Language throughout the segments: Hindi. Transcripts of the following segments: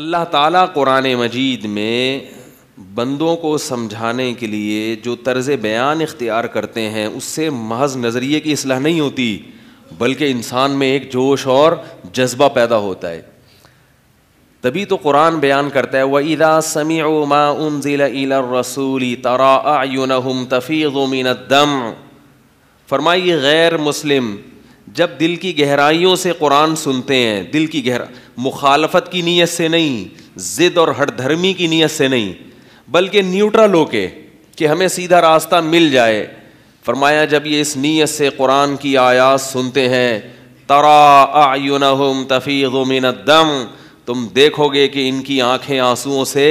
अल्लाह ताला कुरान मजीद में बंदों को समझाने के लिए जो तर्ज बयान इख्तियार करते हैं उससे महज नज़रिए की असलाह नहीं होती बल्कि इंसान में एक जोश और जज्बा पैदा होता है तभी तो कुरान बयान करता है व इदा समी माउन ज़िला रसूली तरा आयुन तफ़ीमिन दम फरमाइए गैर मुस्लिम जब दिल की गहराइयों से कुरान सुनते हैं दिल की गहरा मुखालफत की नीयत से नहीं ज़िद और धर्मी की नीयत से नहीं बल्कि न्यूट्रल हो के कि हमें सीधा रास्ता मिल जाए फरमाया जब ये इस नीयत से कुरान की आयात सुनते हैं तरा तफ़ी तफ़ीमिन दम तुम देखोगे कि इनकी आंखें आंसुओं से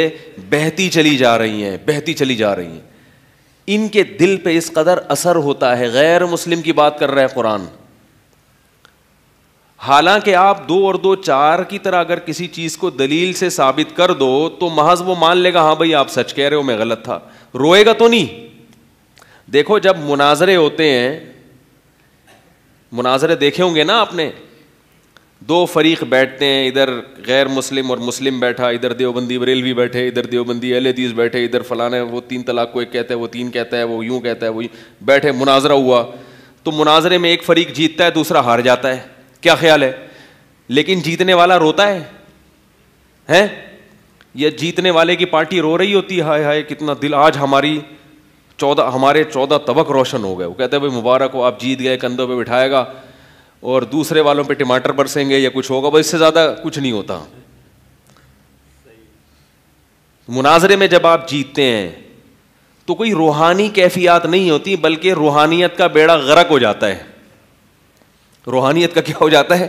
बहती चली जा रही हैं बहती चली जा रही हैं इनके दिल पे इस कदर असर होता है गैर मुस्लिम की बात कर रहे है कुरान हालांकि आप दो और दो चार की तरह अगर किसी चीज को दलील से साबित कर दो तो महज वो मान लेगा हाँ भाई आप सच कह रहे हो मैं गलत था रोएगा तो नहीं देखो जब मुनाजरे होते हैं मुनाजरे देखे होंगे ना आपने दो फरीक बैठते हैं इधर गैर मुस्लिम और मुस्लिम बैठा इधर देवबंदी बरेलवी बैठे इधर देवबंदी एल एदीज बैठे इधर फलाने वो तीन तलाक को एक कहता है वो तीन कहता है वो यूं कहता है वो बैठे मुनाजरा हुआ तो मुनाजरे में एक फरीक जीतता है दूसरा हार जाता है क्या ख्याल है लेकिन जीतने वाला रोता है हैं या जीतने वाले की पार्टी रो रही होती है हाय हाय कितना दिल आज हमारी चौदह हमारे चौदह तबक रोशन हो गए वो कहते हैं भाई मुबारक हो आप जीत गए कंधों पे बिठाएगा और दूसरे वालों पे टमाटर बरसेंगे या कुछ होगा बस इससे ज़्यादा कुछ नहीं होता मुनाजरे में जब आप जीतते हैं तो कोई रूहानी कैफियात नहीं होती बल्कि रूहानियत का बेड़ा गरक हो जाता है रूहानियत का क्या हो जाता है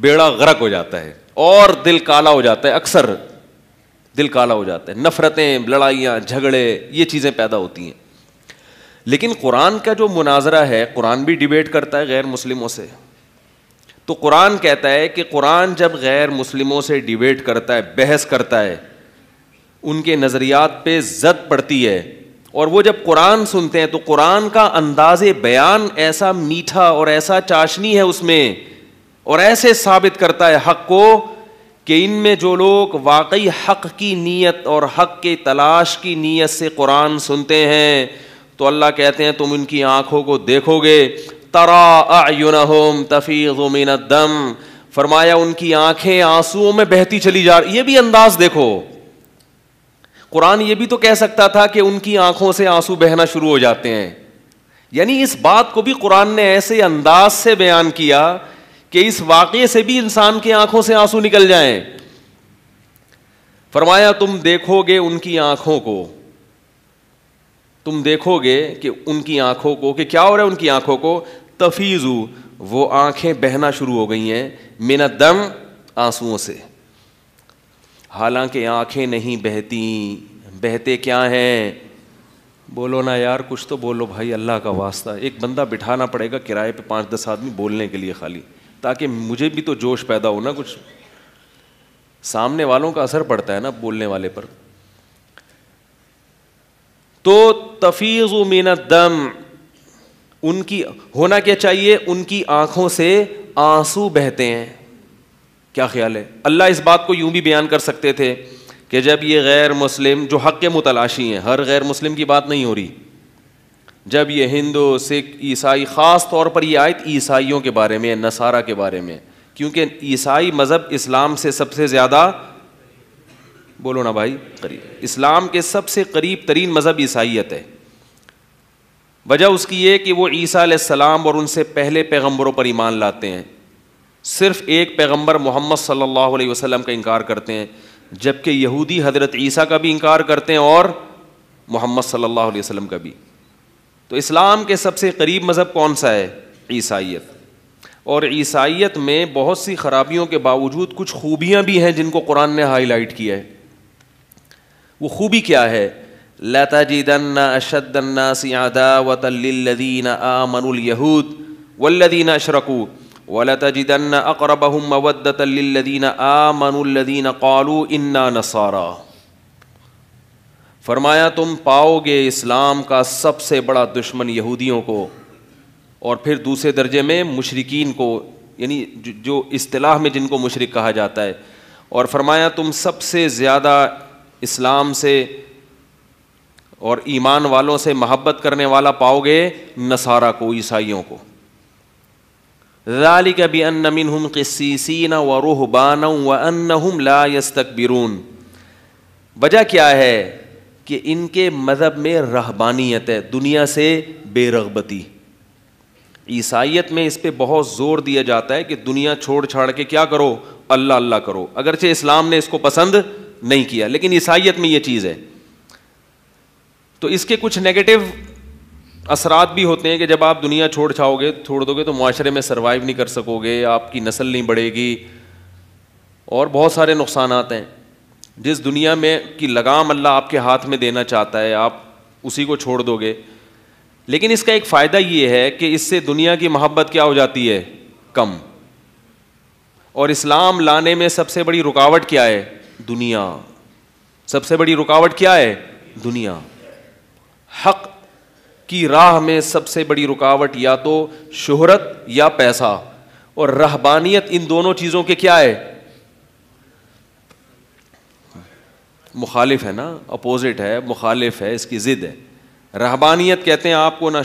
बेड़ा गरक हो जाता है और दिल काला हो जाता है अक्सर दिल काला हो जाता है नफ़रतें लड़ाइयाँ झगड़े ये चीज़ें पैदा होती हैं लेकिन कुरान का जो मुनाजरा है कुरान भी डिबेट करता है गैर मुस्लिमों से तो कुरान कहता है कि कुरान जब गैर मुस्लिमों से डिबेट करता है बहस करता है उनके नज़रियात पे जद पड़ती है और वो जब कुरान सुनते हैं तो कुरान का अंदाज बयान ऐसा मीठा और ऐसा चाशनी है उसमें और ऐसे साबित करता है हक को कि इनमें जो लोग वाकई हक की नीयत और हक के तलाश की नीयत से कुरान सुनते हैं तो अल्लाह कहते हैं तुम इनकी आंखों को देखोगे तरा आम तफी दम फरमाया उनकी आंखें आंसुओं में बहती चली जा रही ये भी अंदाज देखो कुरान ये भी तो कह सकता था कि उनकी आंखों से आंसू बहना शुरू हो जाते हैं यानी इस बात को भी कुरान ने ऐसे अंदाज से बयान किया कि इस वाक्य से भी इंसान की आंखों से आंसू निकल जाए फरमाया तुम देखोगे उनकी आंखों को तुम देखोगे कि उनकी आंखों को कि क्या हो रहा है उनकी आंखों को तफीज़ू वो आंखें बहना शुरू हो गई हैं मिनदम आंसुओं से हालांकि आंखें नहीं बहती बहते क्या हैं बोलो ना यार कुछ तो बोलो भाई अल्लाह का वास्ता एक बंदा बिठाना पड़ेगा किराए पे पाँच दस आदमी बोलने के लिए खाली ताकि मुझे भी तो जोश पैदा हो ना कुछ सामने वालों का असर पड़ता है ना बोलने वाले पर तो तफीज़ उमीन दम उनकी होना क्या चाहिए उनकी आंखों से आंसू बहते हैं क्या ख्याल है अल्लाह इस बात को यूं भी बयान कर सकते थे कि जब ये गैर मुस्लिम जो हक़ के मुतलाशी हैं हर गैर मुस्लिम की बात नहीं हो रही जब ये हिंदू सिख ईसाई ख़ास तौर पर ये आयत ईसाइयों के बारे में नसारा के बारे में क्योंकि ईसाई मज़हब इस्लाम से सबसे ज़्यादा बोलो ना भाई करीब इस्लाम के सबसे करीब तरीन मज़हब ईसाइत है वजह उसकी ये कि वो ईसा सलाम और उनसे पहले पैगम्बरों पर ईमान लाते हैं सिर्फ एक पैगंबर मोहम्मद सल्लल्लाहु अलैहि वसल्लम का इनकार करते हैं जबकि यहूदी हजरत ईसा का भी इनकार करते हैं और मोहम्मद सल्लल्लाहु अलैहि वसल्लम का भी तो इस्लाम के सबसे करीब मज़हब कौन सा है ईसाइत और ईसाइत में बहुत सी खराबियों के बावजूद कुछ खूबियाँ भी हैं जिनको कुरान ने हाईलाइट किया है वो खूबी क्या है दन्ना अशदन्ना सियादा वतल्लदीन आमनूल यहूद वल्लदीन अशरकू वलतजदन अकरबहम मवदतल्लिन आमनुल्लिन कालू इन्ना नसारा फरमाया तुम पाओगे इस्लाम का सबसे बड़ा दुश्मन यहूदियों को और फिर दूसरे दर्जे में मुशरकिन को यानी जो इस्तलाह में जिनको मुशरक कहा जाता है और फरमाया तुम सबसे ज़्यादा इस्लाम से और ईमान वालों से मोहब्बत करने वाला पाओगे नसारा को ईसाइयों को ذالक बी अन मिनहुम क़सीसीना व रुहबाना व अन्नहुम ला यस्तकबिरून वजह क्या है कि इनके मज़हब में रहबानियत है दुनिया से बेरगबती ईसाइत में इस पर बहुत ज़ोर दिया जाता है कि दुनिया छोड़ छाड़ के क्या करो अल्लाह अल्लाह करो अगरचे इस्लाम ने इसको पसंद नहीं किया लेकिन ईसाइत में ये चीज़ है तो इसके कुछ नेगेटिव असरात भी होते हैं कि जब आप दुनिया छोड़ छाओगे छोड़ दोगे तो माशरे में सर्वाइव नहीं कर सकोगे आपकी नस्ल नहीं बढ़ेगी और बहुत सारे नुकसान आते हैं जिस दुनिया में की लगाम अल्लाह आपके हाथ में देना चाहता है आप उसी को छोड़ दोगे लेकिन इसका एक फ़ायदा ये है कि इससे दुनिया की मोहब्बत क्या हो जाती है कम और इस्लाम लाने में सबसे बड़ी रुकावट क्या है दुनिया सबसे बड़ी रुकावट क्या है दुनिया हक कि राह में सबसे बड़ी रुकावट या तो शोहरत या पैसा और रहबानियत इन दोनों चीज़ों के क्या है मुखालिफ है ना अपोजिट है मुखालिफ है इसकी ज़िद है रहबानियत कहते हैं आपको ना